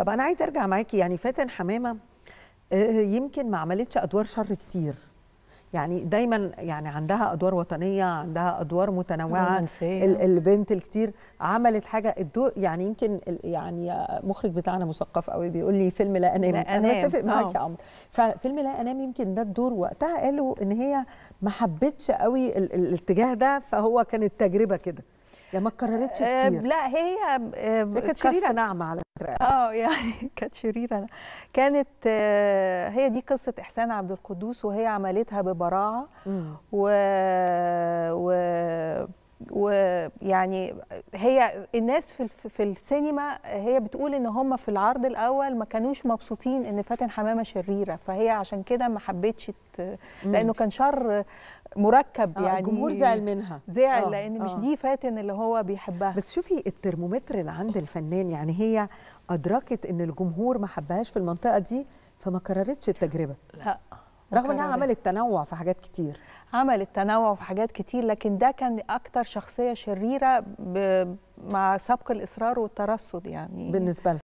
طب انا عايز ارجع معاكي يعني فاتن حمامه آه، آه، يمكن ما عملتش ادوار شر كتير يعني دايما يعني عندها ادوار وطنيه عندها ادوار متنوعه البنت الكتير عملت حاجه الدور يعني يمكن يعني مخرج بتاعنا مثقف قوي بيقول لي فيلم لا انام لا أنام. انا متفق معاك آه. يا عمرو ففيلم لا انام يمكن ده الدور وقتها قالوا ان هي ما حبتش قوي الاتجاه ده فهو كانت تجربه كده يا ما اتكررتش آه، كتير لا هي آه، كانت شريره ناعمه على فكره اه يعني كانت شريره كانت آه، هي دي قصه احسان عبد القدوس وهي عملتها ببراعه و... و ويعني هي الناس في في السينما هي بتقول ان هم في العرض الاول ما كانوش مبسوطين ان فاتن حمامه شريره فهي عشان كده ما حبتش لانه كان شر مركب آه، يعني الجمهور زعل منها زعل آه، لان مش آه. دي فاتن اللي هو بيحبها بس شوفي الترمومتر اللي عند الفنان يعني هي ادركت ان الجمهور ما حبهاش في المنطقه دي فما كررتش التجربه لا رغم انها عملت تنوع في حاجات كتير عملت تنوع في حاجات كتير لكن ده كان اكتر شخصيه شريره مع سبق الاصرار والترصد يعني بالنسبه لها